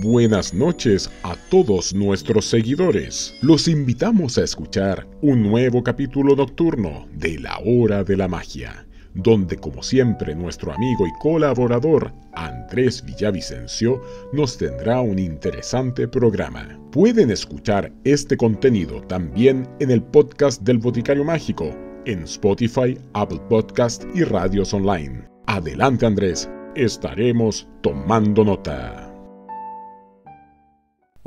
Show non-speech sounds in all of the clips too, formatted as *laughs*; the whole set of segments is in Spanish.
buenas noches a todos nuestros seguidores. Los invitamos a escuchar un nuevo capítulo nocturno de La Hora de la Magia, donde como siempre nuestro amigo y colaborador Andrés Villavicencio nos tendrá un interesante programa. Pueden escuchar este contenido también en el podcast del Boticario Mágico, en Spotify, Apple Podcast y radios online. Adelante Andrés, estaremos tomando nota.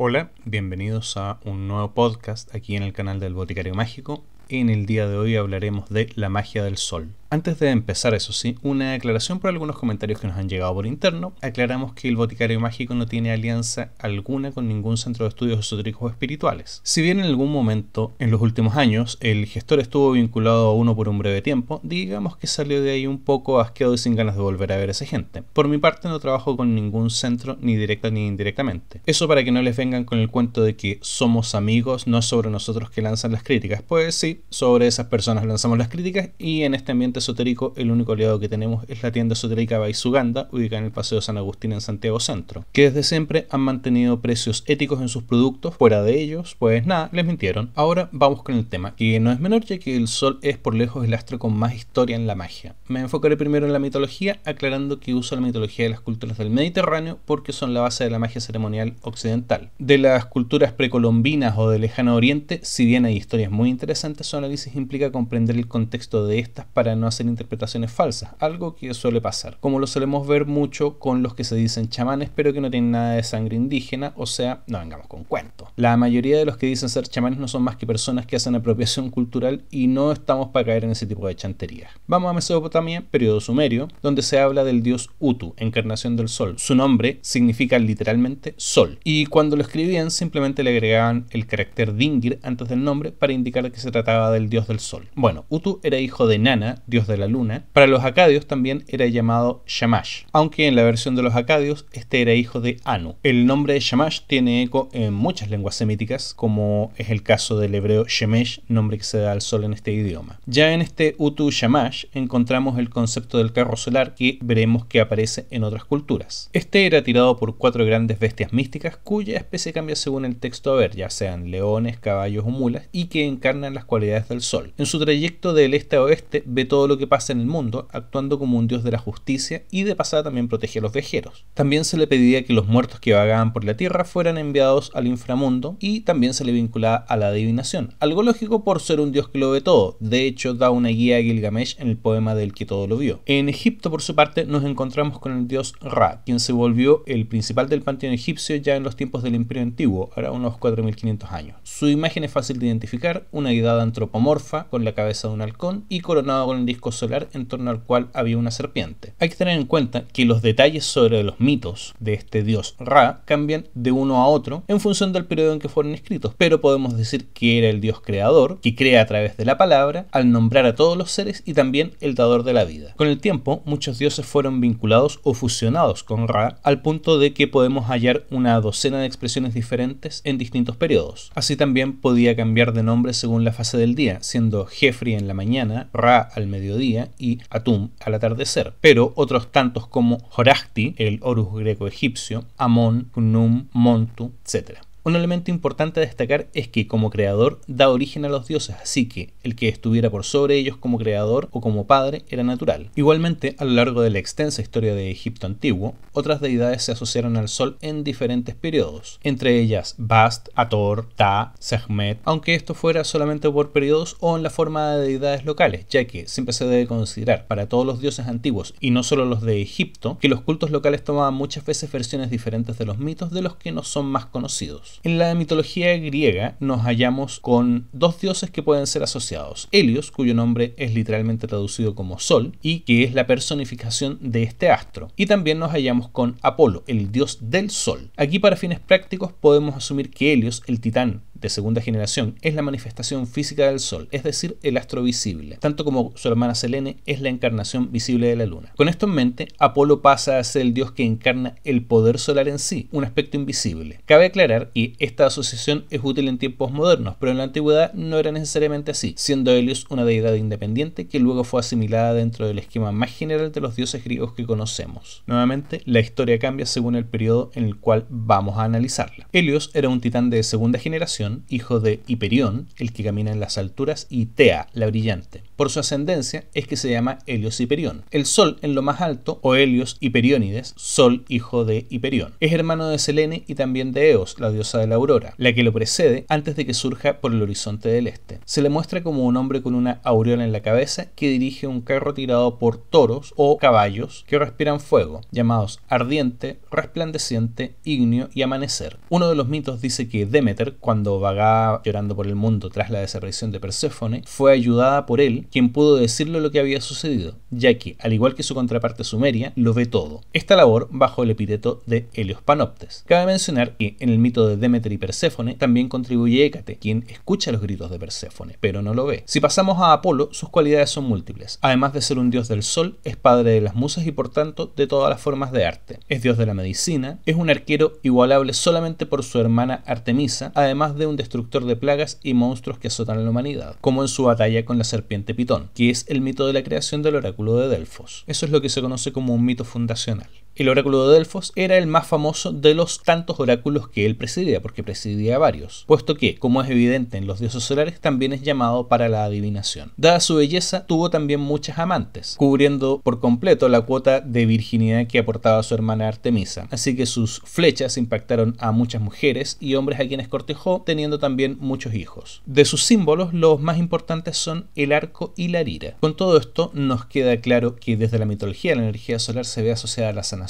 Hola, bienvenidos a un nuevo podcast aquí en el canal del Boticario Mágico. En el día de hoy hablaremos de la magia del sol. Antes de empezar, eso sí, una aclaración por algunos comentarios que nos han llegado por interno. Aclaramos que el Boticario Mágico no tiene alianza alguna con ningún centro de estudios esotéricos o espirituales. Si bien en algún momento, en los últimos años, el gestor estuvo vinculado a uno por un breve tiempo, digamos que salió de ahí un poco asqueado y sin ganas de volver a ver a esa gente. Por mi parte, no trabajo con ningún centro, ni directa ni indirectamente. Eso para que no les vengan con el cuento de que somos amigos, no es sobre nosotros que lanzan las críticas. Pues sí, sobre esas personas lanzamos las críticas y en este ambiente esotérico, el único aliado que tenemos es la tienda esotérica Baisuganda, ubicada en el Paseo San Agustín en Santiago Centro, que desde siempre han mantenido precios éticos en sus productos. Fuera de ellos, pues nada, les mintieron. Ahora vamos con el tema, que no es menor ya que el sol es por lejos el astro con más historia en la magia. Me enfocaré primero en la mitología, aclarando que uso la mitología de las culturas del Mediterráneo porque son la base de la magia ceremonial occidental. De las culturas precolombinas o de lejano oriente, si bien hay historias muy interesantes, su análisis implica comprender el contexto de estas para no hacer interpretaciones falsas, algo que suele pasar, como lo solemos ver mucho con los que se dicen chamanes pero que no tienen nada de sangre indígena, o sea, no vengamos con cuento. La mayoría de los que dicen ser chamanes no son más que personas que hacen apropiación cultural y no estamos para caer en ese tipo de chanterías. Vamos a Mesopotamia, periodo sumerio, donde se habla del dios Utu, encarnación del sol. Su nombre significa literalmente sol, y cuando lo escribían simplemente le agregaban el carácter dingir antes del nombre para indicar que se trataba del dios del sol. Bueno, Utu era hijo de Nana, dios de la luna, para los acadios también era llamado Shamash, aunque en la versión de los acadios este era hijo de Anu. El nombre de Shamash tiene eco en muchas lenguas semíticas, como es el caso del hebreo Shemesh, nombre que se da al sol en este idioma. Ya en este Utu Shamash encontramos el concepto del carro solar que veremos que aparece en otras culturas. Este era tirado por cuatro grandes bestias místicas cuya especie cambia según el texto a ver, ya sean leones, caballos o mulas, y que encarnan las cualidades del sol. En su trayecto del este a oeste ve todo lo que pasa en el mundo, actuando como un dios de la justicia y de pasada también protege a los viajeros. También se le pedía que los muertos que vagaban por la tierra fueran enviados al inframundo y también se le vinculaba a la adivinación, algo lógico por ser un dios que lo ve todo, de hecho da una guía a Gilgamesh en el poema del que todo lo vio. En Egipto por su parte nos encontramos con el dios Ra, quien se volvió el principal del panteón egipcio ya en los tiempos del imperio antiguo, ahora unos 4500 años. Su imagen es fácil de identificar, una deidad antropomorfa con la cabeza de un halcón y coronado con el solar en torno al cual había una serpiente. Hay que tener en cuenta que los detalles sobre los mitos de este dios Ra cambian de uno a otro en función del periodo en que fueron escritos, pero podemos decir que era el dios creador, que crea a través de la palabra, al nombrar a todos los seres y también el dador de la vida. Con el tiempo, muchos dioses fueron vinculados o fusionados con Ra al punto de que podemos hallar una docena de expresiones diferentes en distintos periodos. Así también podía cambiar de nombre según la fase del día, siendo Jeffrey en la mañana, Ra al mediodía, mediodía y Atum al atardecer, pero otros tantos como Jorasti, el Horus greco-egipcio, Amon, Knum, Montu, etc. Un elemento importante a destacar es que como creador da origen a los dioses, así que el que estuviera por sobre ellos como creador o como padre era natural. Igualmente, a lo largo de la extensa historia de Egipto antiguo, otras deidades se asociaron al sol en diferentes periodos, entre ellas Bast, Ator, Ta, Sehmet, aunque esto fuera solamente por periodos o en la forma de deidades locales, ya que siempre se debe considerar para todos los dioses antiguos y no solo los de Egipto, que los cultos locales tomaban muchas veces versiones diferentes de los mitos de los que no son más conocidos. En la mitología griega nos hallamos con dos dioses que pueden ser asociados. Helios, cuyo nombre es literalmente traducido como Sol, y que es la personificación de este astro. Y también nos hallamos con Apolo, el dios del Sol. Aquí para fines prácticos podemos asumir que Helios, el titán, de segunda generación es la manifestación física del Sol, es decir, el astro visible, tanto como su hermana Selene es la encarnación visible de la Luna. Con esto en mente, Apolo pasa a ser el dios que encarna el poder solar en sí, un aspecto invisible. Cabe aclarar y esta asociación es útil en tiempos modernos, pero en la antigüedad no era necesariamente así, siendo Helios una deidad independiente que luego fue asimilada dentro del esquema más general de los dioses griegos que conocemos. Nuevamente, la historia cambia según el periodo en el cual vamos a analizarla. Helios era un titán de segunda generación hijo de Hiperión, el que camina en las alturas, y Tea, la brillante. Por su ascendencia es que se llama Helios Hiperión. El Sol en lo más alto, o Helios Hiperiónides, Sol hijo de Hiperión. Es hermano de Selene y también de Eos, la diosa de la aurora, la que lo precede antes de que surja por el horizonte del este. Se le muestra como un hombre con una aureola en la cabeza que dirige un carro tirado por toros o caballos que respiran fuego, llamados ardiente, resplandeciente, ignio y amanecer. Uno de los mitos dice que Demeter, cuando vagaba llorando por el mundo tras la desaparición de Perséfone, fue ayudada por él, quien pudo decirle lo que había sucedido, ya que, al igual que su contraparte sumeria, lo ve todo. Esta labor bajo el epíteto de Helios Panoptes. Cabe mencionar que en el mito de Demeter y Perséfone también contribuye Hécate, quien escucha los gritos de Perséfone, pero no lo ve. Si pasamos a Apolo, sus cualidades son múltiples. Además de ser un dios del sol, es padre de las musas y por tanto de todas las formas de arte. Es dios de la medicina, es un arquero igualable solamente por su hermana Artemisa, además de un destructor de plagas y monstruos que azotan a la humanidad, como en su batalla con la serpiente Pitón, que es el mito de la creación del oráculo de Delfos. Eso es lo que se conoce como un mito fundacional. El oráculo de Delfos era el más famoso de los tantos oráculos que él presidía, porque presidía varios, puesto que, como es evidente en los dioses solares, también es llamado para la adivinación. Dada su belleza, tuvo también muchas amantes, cubriendo por completo la cuota de virginidad que aportaba su hermana Artemisa, así que sus flechas impactaron a muchas mujeres y hombres a quienes cortejó, teniendo también muchos hijos. De sus símbolos, los más importantes son el arco y la lira. Con todo esto, nos queda claro que desde la mitología la energía solar se ve asociada a la sanación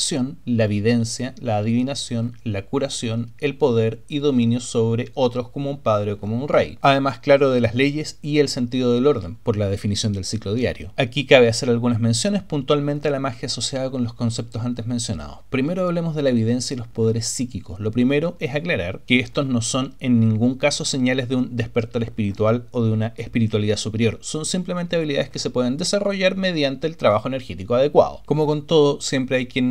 la evidencia, la adivinación, la curación, el poder y dominio sobre otros como un padre o como un rey. Además, claro, de las leyes y el sentido del orden, por la definición del ciclo diario. Aquí cabe hacer algunas menciones puntualmente a la magia asociada con los conceptos antes mencionados. Primero hablemos de la evidencia y los poderes psíquicos. Lo primero es aclarar que estos no son en ningún caso señales de un despertar espiritual o de una espiritualidad superior. Son simplemente habilidades que se pueden desarrollar mediante el trabajo energético adecuado. Como con todo, siempre hay quien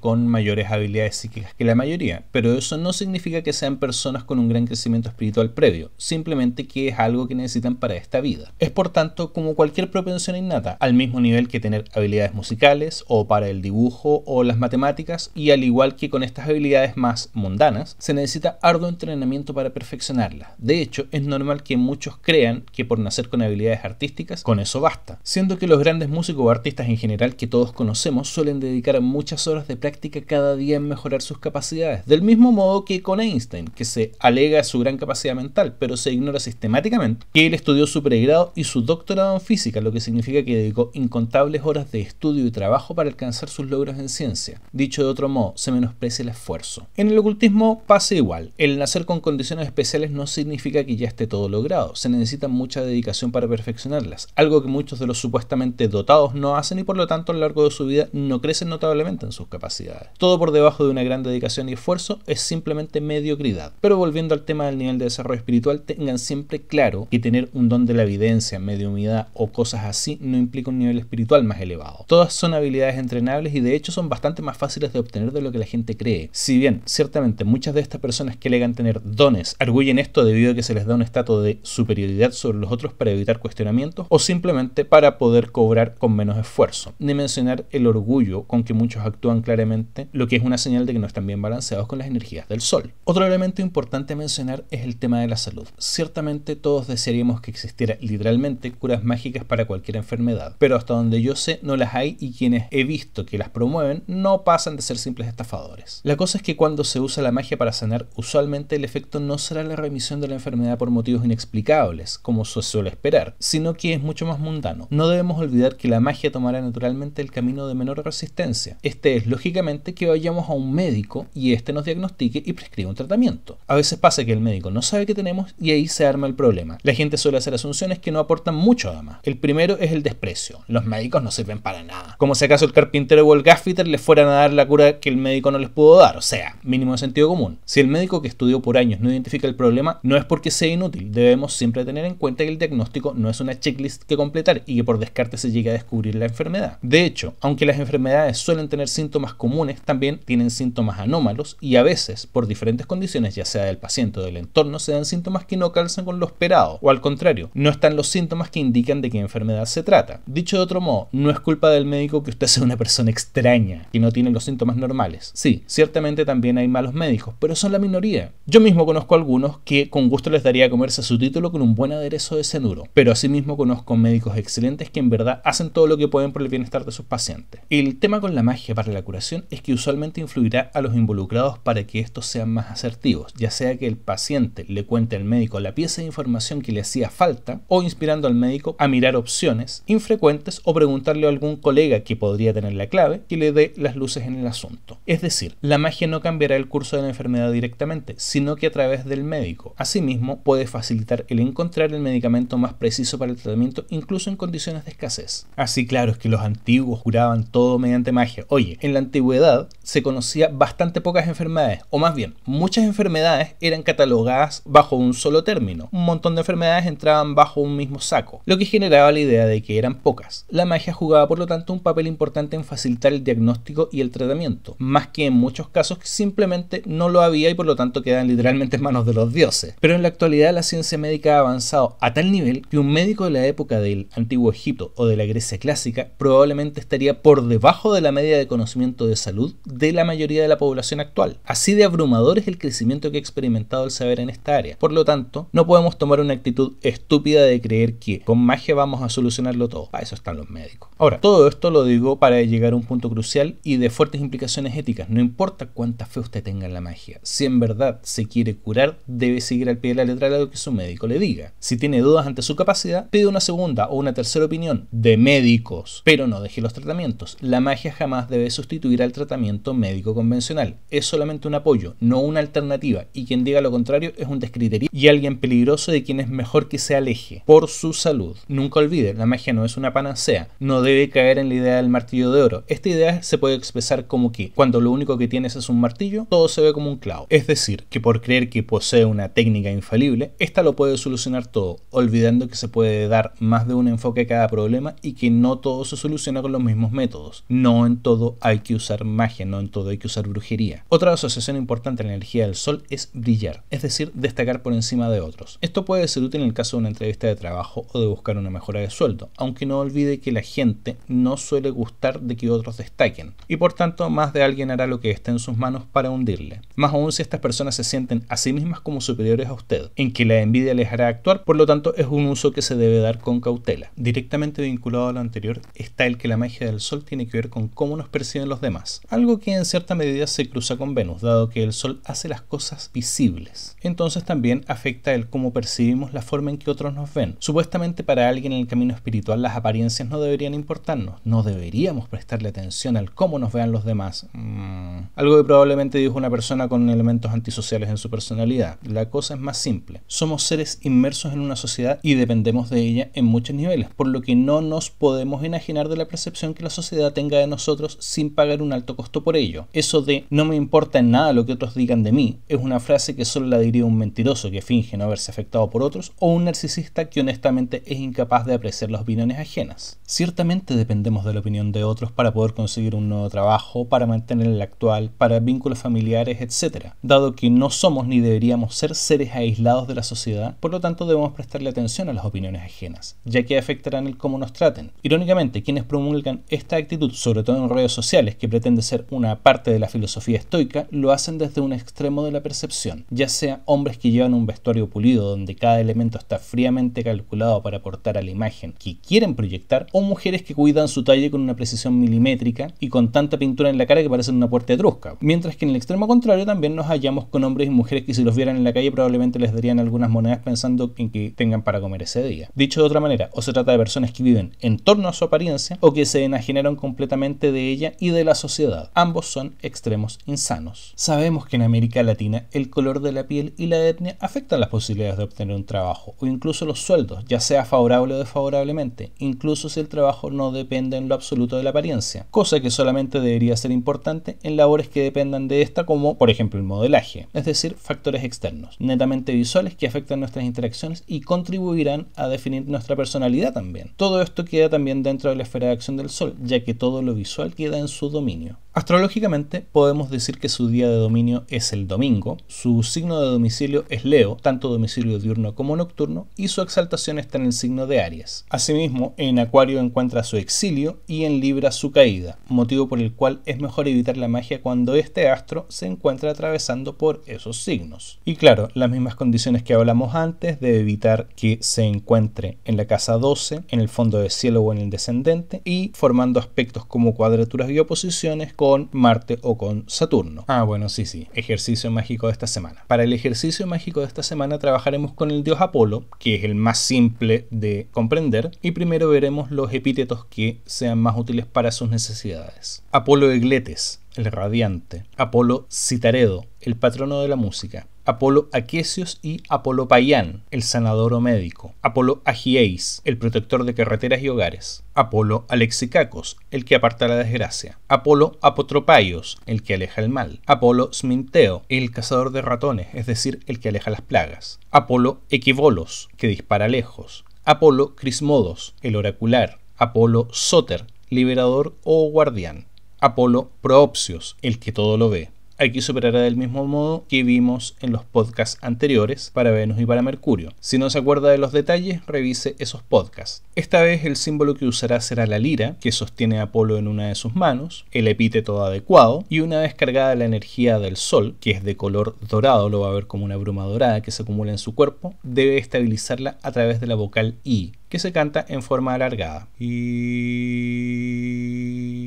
con mayores habilidades psíquicas que la mayoría, pero eso no significa que sean personas con un gran crecimiento espiritual previo, simplemente que es algo que necesitan para esta vida. Es por tanto como cualquier propensión innata, al mismo nivel que tener habilidades musicales o para el dibujo o las matemáticas, y al igual que con estas habilidades más mundanas, se necesita arduo entrenamiento para perfeccionarlas. De hecho, es normal que muchos crean que por nacer con habilidades artísticas, con eso basta, siendo que los grandes músicos o artistas en general que todos conocemos suelen dedicar muchas horas de práctica cada día en mejorar sus capacidades. Del mismo modo que con Einstein, que se alega su gran capacidad mental, pero se ignora sistemáticamente que él estudió su pregrado y su doctorado en física, lo que significa que dedicó incontables horas de estudio y trabajo para alcanzar sus logros en ciencia. Dicho de otro modo, se menosprecia el esfuerzo. En el ocultismo pasa igual. El nacer con condiciones especiales no significa que ya esté todo logrado. Se necesita mucha dedicación para perfeccionarlas, algo que muchos de los supuestamente dotados no hacen y por lo tanto a lo largo de su vida no crecen notablemente en sus capacidades. Todo por debajo de una gran dedicación y esfuerzo es simplemente mediocridad. Pero volviendo al tema del nivel de desarrollo espiritual, tengan siempre claro que tener un don de la evidencia, mediumidad o cosas así no implica un nivel espiritual más elevado. Todas son habilidades entrenables y de hecho son bastante más fáciles de obtener de lo que la gente cree. Si bien, ciertamente, muchas de estas personas que alegan tener dones arguyen esto debido a que se les da un estatus de superioridad sobre los otros para evitar cuestionamientos o simplemente para poder cobrar con menos esfuerzo. Ni mencionar el orgullo con que muchos actúan claramente lo que es una señal de que no están bien balanceados con las energías del Sol. Otro elemento importante a mencionar es el tema de la salud. Ciertamente todos desearíamos que existiera literalmente curas mágicas para cualquier enfermedad, pero hasta donde yo sé no las hay y quienes he visto que las promueven no pasan de ser simples estafadores. La cosa es que cuando se usa la magia para sanar, usualmente el efecto no será la remisión de la enfermedad por motivos inexplicables, como se suele esperar, sino que es mucho más mundano. No debemos olvidar que la magia tomará naturalmente el camino de menor resistencia. Este es lógicamente que vayamos a un médico y éste nos diagnostique y prescriba un tratamiento. A veces pasa que el médico no sabe qué tenemos y ahí se arma el problema. La gente suele hacer asunciones que no aportan mucho además. El primero es el desprecio. Los médicos no sirven para nada. Como si acaso el carpintero o el gaffiter le fueran a dar la cura que el médico no les pudo dar, o sea, mínimo de sentido común. Si el médico que estudió por años no identifica el problema, no es porque sea inútil. Debemos siempre tener en cuenta que el diagnóstico no es una checklist que completar y que por descarte se llegue a descubrir la enfermedad. De hecho, aunque las enfermedades suelen tener síntomas comunes también tienen síntomas anómalos y a veces, por diferentes condiciones, ya sea del paciente o del entorno, se dan síntomas que no calzan con lo esperado o al contrario, no están los síntomas que indican de qué enfermedad se trata. Dicho de otro modo, no es culpa del médico que usted *laughs* sea una persona extraña y no tiene los síntomas normales. Sí, ciertamente también hay malos médicos, pero son la minoría. Yo mismo conozco algunos que con gusto les daría a comerse su título con un buen aderezo de cenuro, pero asimismo conozco médicos excelentes que en verdad hacen todo lo que pueden por el bienestar de sus pacientes. El tema con la magia para la curación es que usualmente influirá a los involucrados para que estos sean más asertivos, ya sea que el paciente le cuente al médico la pieza de información que le hacía falta o inspirando al médico a mirar opciones infrecuentes o preguntarle a algún colega que podría tener la clave y le dé las luces en el asunto. Es decir, la magia no cambiará el curso de la enfermedad directamente, sino que a través del médico. Asimismo, puede facilitar el encontrar el medicamento más preciso para el tratamiento incluso en condiciones de escasez. Así ah, claro es que los antiguos juraban todo mediante magia. Oye, en la antigüedad se conocía bastante pocas enfermedades, o más bien, muchas enfermedades eran catalogadas bajo un solo término. Un montón de enfermedades entraban bajo un mismo saco, lo que generaba la idea de que eran pocas. La magia jugaba por lo tanto un papel importante en facilitar el diagnóstico y el tratamiento, más que en muchos casos simplemente no lo había y por lo tanto quedan literalmente en manos de los dioses. Pero en la actualidad la ciencia médica ha avanzado a tal nivel que un médico de la época del antiguo Egipto o de la Grecia clásica probablemente estaría por debajo de la media de conocimiento de salud de la mayoría de la población actual. Así de abrumador es el crecimiento que ha experimentado el saber en esta área. Por lo tanto, no podemos tomar una actitud estúpida de creer que con magia vamos a solucionarlo todo. Para eso están los médicos. Ahora, todo esto lo digo para llegar a un punto crucial y de fuertes implicaciones éticas. No importa cuánta fe usted tenga en la magia. Si en verdad se quiere curar, debe seguir al pie de la letra lo que su médico le diga. Si tiene dudas ante su capacidad, pide una segunda o una tercera opinión de médicos, pero no deje los tratamientos. La magia jamás debe sustituir sustituir al tratamiento médico convencional. Es solamente un apoyo, no una alternativa, y quien diga lo contrario es un descriterio y alguien peligroso de quien es mejor que se aleje por su salud. Nunca olvide, la magia no es una panacea, no debe caer en la idea del martillo de oro. Esta idea se puede expresar como que cuando lo único que tienes es un martillo, todo se ve como un clavo. Es decir, que por creer que posee una técnica infalible, esta lo puede solucionar todo, olvidando que se puede dar más de un enfoque a cada problema y que no todo se soluciona con los mismos métodos. No en todo hay que usar magia, no en todo hay que usar brujería. Otra asociación importante en la energía del sol es brillar, es decir, destacar por encima de otros. Esto puede ser útil en el caso de una entrevista de trabajo o de buscar una mejora de sueldo, aunque no olvide que la gente no suele gustar de que otros destaquen, y por tanto más de alguien hará lo que esté en sus manos para hundirle. Más aún si estas personas se sienten a sí mismas como superiores a usted, en que la envidia les hará actuar, por lo tanto es un uso que se debe dar con cautela. Directamente vinculado a lo anterior está el que la magia del sol tiene que ver con cómo nos perciben los demás, algo que en cierta medida se cruza con Venus, dado que el Sol hace las cosas visibles. Entonces también afecta el cómo percibimos la forma en que otros nos ven. Supuestamente para alguien en el camino espiritual las apariencias no deberían importarnos, no deberíamos prestarle atención al cómo nos vean los demás. Mm. Algo que probablemente dijo una persona con elementos antisociales en su personalidad. La cosa es más simple. Somos seres inmersos en una sociedad y dependemos de ella en muchos niveles, por lo que no nos podemos imaginar de la percepción que la sociedad tenga de nosotros sin pagar un alto costo por ello. Eso de no me importa en nada lo que otros digan de mí es una frase que solo la diría un mentiroso que finge no haberse afectado por otros o un narcisista que honestamente es incapaz de apreciar las opiniones ajenas. Ciertamente dependemos de la opinión de otros para poder conseguir un nuevo trabajo, para mantener el actual, para vínculos familiares, etc. Dado que no somos ni deberíamos ser seres aislados de la sociedad, por lo tanto debemos prestarle atención a las opiniones ajenas, ya que afectarán el cómo nos traten. Irónicamente, quienes promulgan esta actitud, sobre todo en redes sociales, que pretende ser una parte de la filosofía estoica, lo hacen desde un extremo de la percepción, ya sea hombres que llevan un vestuario pulido donde cada elemento está fríamente calculado para aportar a la imagen que quieren proyectar, o mujeres que cuidan su talle con una precisión milimétrica y con tanta pintura en la cara que parecen una puerta etrusca. Mientras que en el extremo contrario también nos hallamos con hombres y mujeres que si los vieran en la calle probablemente les darían algunas monedas pensando en que tengan para comer ese día. Dicho de otra manera, o se trata de personas que viven en torno a su apariencia o que se enajenaron completamente de ella y de la sociedad. Ambos son extremos insanos. Sabemos que en América Latina el color de la piel y la etnia afectan las posibilidades de obtener un trabajo o incluso los sueldos, ya sea favorable o desfavorablemente, incluso si el trabajo no depende en lo absoluto de la apariencia, cosa que solamente debería ser importante en labores que dependan de esta como por ejemplo el modelaje, es decir, factores externos, netamente visuales que afectan nuestras interacciones y contribuirán a definir nuestra personalidad también. Todo esto queda también dentro de la esfera de acción del sol, ya que todo lo visual queda en su su dominio. Astrológicamente podemos decir que su día de dominio es el domingo, su signo de domicilio es Leo, tanto domicilio diurno como nocturno, y su exaltación está en el signo de Aries. Asimismo, en Acuario encuentra su exilio y en Libra su caída, motivo por el cual es mejor evitar la magia cuando este astro se encuentra atravesando por esos signos. Y claro, las mismas condiciones que hablamos antes de evitar que se encuentre en la casa 12, en el fondo del cielo o en el descendente, y formando aspectos como cuadraturas y oposiciones con Marte o con Saturno. Ah, bueno, sí, sí. Ejercicio mágico de esta semana. Para el ejercicio mágico de esta semana trabajaremos con el dios Apolo, que es el más simple de comprender, y primero veremos los epítetos que sean más útiles para sus necesidades. Apolo Egletes el radiante, Apolo Citaredo, el patrono de la música, Apolo Aquesios y Apolo Payán, el sanador o médico, Apolo Agieis, el protector de carreteras y hogares, Apolo Alexicacos, el que aparta la desgracia, Apolo Apotropaios, el que aleja el mal, Apolo Sminteo, el cazador de ratones, es decir, el que aleja las plagas, Apolo Equivolos, que dispara lejos, Apolo Crismodos, el oracular, Apolo Soter, liberador o guardián. Apolo Proopsios, el que todo lo ve. Aquí se operará del mismo modo que vimos en los podcasts anteriores para Venus y para Mercurio. Si no se acuerda de los detalles, revise esos podcasts. Esta vez el símbolo que usará será la lira, que sostiene Apolo en una de sus manos, el epíteto adecuado, y una vez cargada la energía del Sol, que es de color dorado, lo va a ver como una bruma dorada que se acumula en su cuerpo, debe estabilizarla a través de la vocal I, que se canta en forma alargada. Y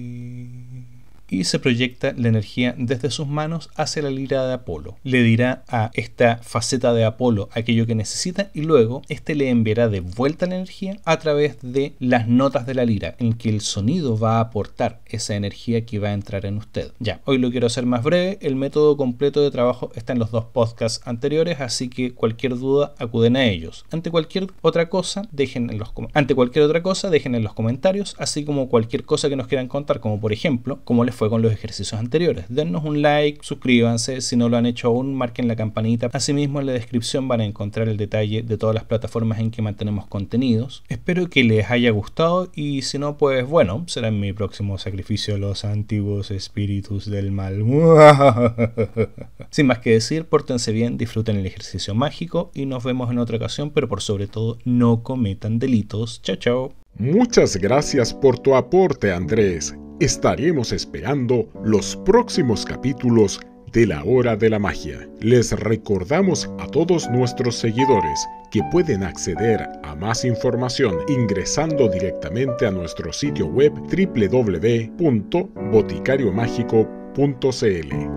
y se proyecta la energía desde sus manos hacia la lira de Apolo. Le dirá a esta faceta de Apolo aquello que necesita y luego este le enviará de vuelta la energía a través de las notas de la lira, en que el sonido va a aportar esa energía que va a entrar en usted. Ya, hoy lo quiero hacer más breve, el método completo de trabajo está en los dos podcasts anteriores, así que cualquier duda acuden a ellos. Ante cualquier otra cosa, dejen en los ante cualquier otra cosa, dejen en los comentarios, así como cualquier cosa que nos quieran contar, como por ejemplo, cómo les fue con los ejercicios anteriores. Dennos un like, suscríbanse, si no lo han hecho aún, marquen la campanita. Asimismo, en la descripción van a encontrar el detalle de todas las plataformas en que mantenemos contenidos. Espero que les haya gustado y si no, pues bueno, será mi próximo sacrificio los antiguos espíritus del mal. *laughs* Sin más que decir, pórtense bien, disfruten el ejercicio mágico y nos vemos en otra ocasión, pero por sobre todo no cometan delitos. Chao, chao. Muchas gracias por tu aporte, Andrés estaremos esperando los próximos capítulos de la hora de la magia. Les recordamos a todos nuestros seguidores que pueden acceder a más información ingresando directamente a nuestro sitio web www.boticariomágico.cl.